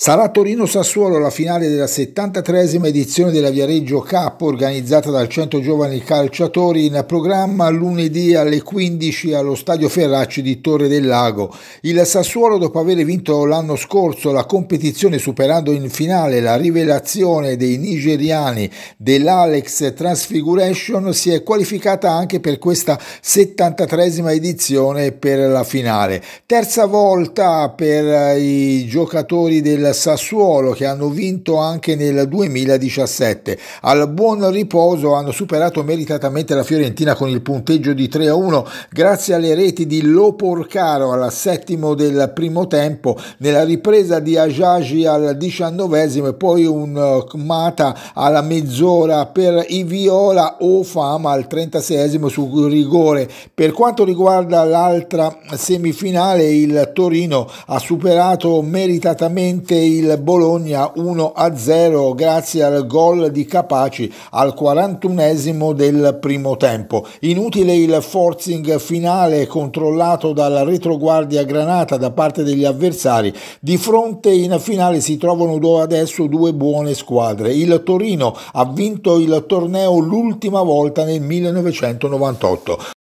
Sarà Torino-Sassuolo la finale della 73esima edizione della Viareggio Cup organizzata dal 100 giovani calciatori in programma lunedì alle 15 allo stadio Ferracci di Torre del Lago. Il Sassuolo dopo aver vinto l'anno scorso la competizione superando in finale la rivelazione dei nigeriani dell'Alex Transfiguration si è qualificata anche per questa 73esima edizione per la finale. Terza volta per i giocatori del Sassuolo che hanno vinto anche nel 2017. Al buon riposo hanno superato meritatamente la Fiorentina con il punteggio di 3-1 grazie alle reti di Loporcaro al settimo del primo tempo, nella ripresa di Ajagi al diciannovesimo e poi un eh, Mata alla mezz'ora per i Viola o Fama al trentaseiesimo su rigore. Per quanto riguarda l'altra semifinale il Torino ha superato meritatamente il Bologna 1-0 grazie al gol di Capaci al 41 esimo del primo tempo. Inutile il forcing finale controllato dalla retroguardia granata da parte degli avversari. Di fronte in finale si trovano adesso due buone squadre. Il Torino ha vinto il torneo l'ultima volta nel 1998.